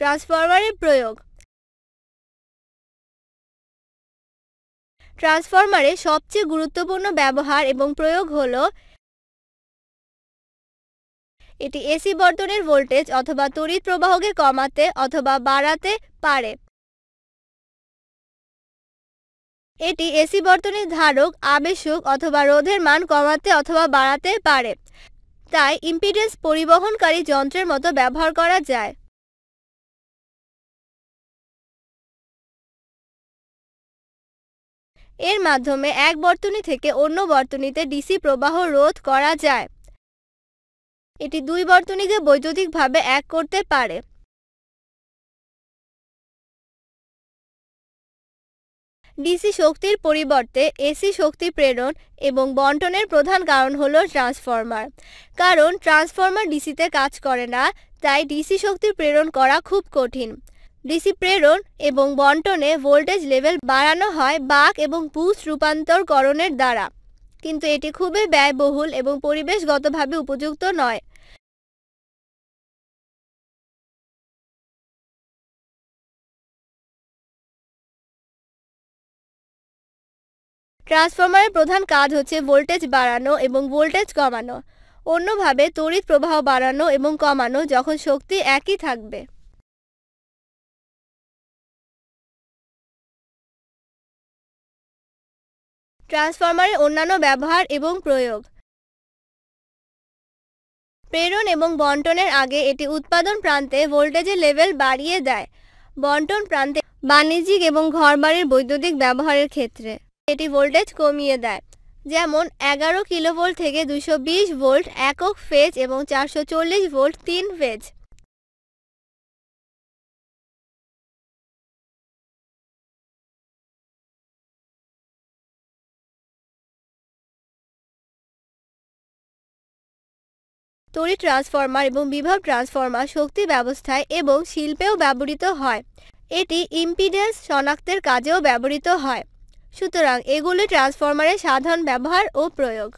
ট্রান্সফরমারের প্রয়োগ ট্রান্সফরমারের সবচেয়ে গুরুত্বপূর্ণ ব্যবহার এবং প্রয়োগ হল এটি এসি বর্তনের ভোল্টেজ অথবা তড়িৎ প্রবাহকে কমাতে অথবা বাড়াতে পারে এটি এসি বর্তনের ধারক আবেশক অথবা রোধের মান কমাতে অথবা বাড়াতে পারে তাই ইম্পিডেন্স পরিবহনকারী যন্ত্রের মতো ব্যবহার করা যায় এর মাধ্যমে এক বর্তনী থেকে অন্য বর্তনীতে ডিসি প্রবাহ রোধ করা যায় এটি দুই বর্তনীকে বৈদ্যুতিকভাবে এক করতে পারে ডিসি শক্তির পরিবর্তে এসি শক্তি প্রেরণ এবং বন্টনের প্রধান কারণ হল ট্রান্সফর্মার কারণ ট্রান্সফর্মার ডিসিতে কাজ করে না তাই ডিসি শক্তি প্রেরণ করা খুব কঠিন ডিসি প্রেরণ এবং বন্টনে ভোল্টেজ লেভেল বাড়ানো হয় বাক এবং পুশ রূপান্তরকরণের দ্বারা কিন্তু এটি খুবই ব্যয়বহুল এবং পরিবেশগতভাবে উপযুক্ত নয় ট্রান্সফর্মারের প্রধান কাজ হচ্ছে ভোল্টেজ বাড়ানো এবং ভোল্টেজ কমানো অন্যভাবে তড়িৎ প্রবাহ বাড়ানো এবং কমানো যখন শক্তি একই থাকবে ট্রান্সফর্মারের অন্যান্য ব্যবহার এবং প্রয়োগ প্রেরণ এবং বন্টনের আগে এটি উৎপাদন প্রান্তে ভোল্টেজের লেভেল বাড়িয়ে দেয় বন্টন প্রান্তে বাণিজ্যিক এবং ঘরবাড়ির বৈদ্যুতিক ব্যবহারের ক্ষেত্রে এটি ভোল্টেজ কমিয়ে দেয় যেমন এগারো কিলোভোল্ট থেকে দুশো ভোল্ট একক ফেজ এবং চারশো ভোল্ট তিন ফেজ তড়িৎ ট্রান্সফর্মার এবং বিভব ট্রান্সফর্মার শক্তি ব্যবস্থায় এবং শিল্পেও ব্যবহৃত হয় এটি ইম্পিডেন্স শনাক্তের কাজেও ব্যবহৃত হয় সুতরাং এগুলি ট্রান্সফর্মারের সাধারণ ব্যবহার ও প্রয়োগ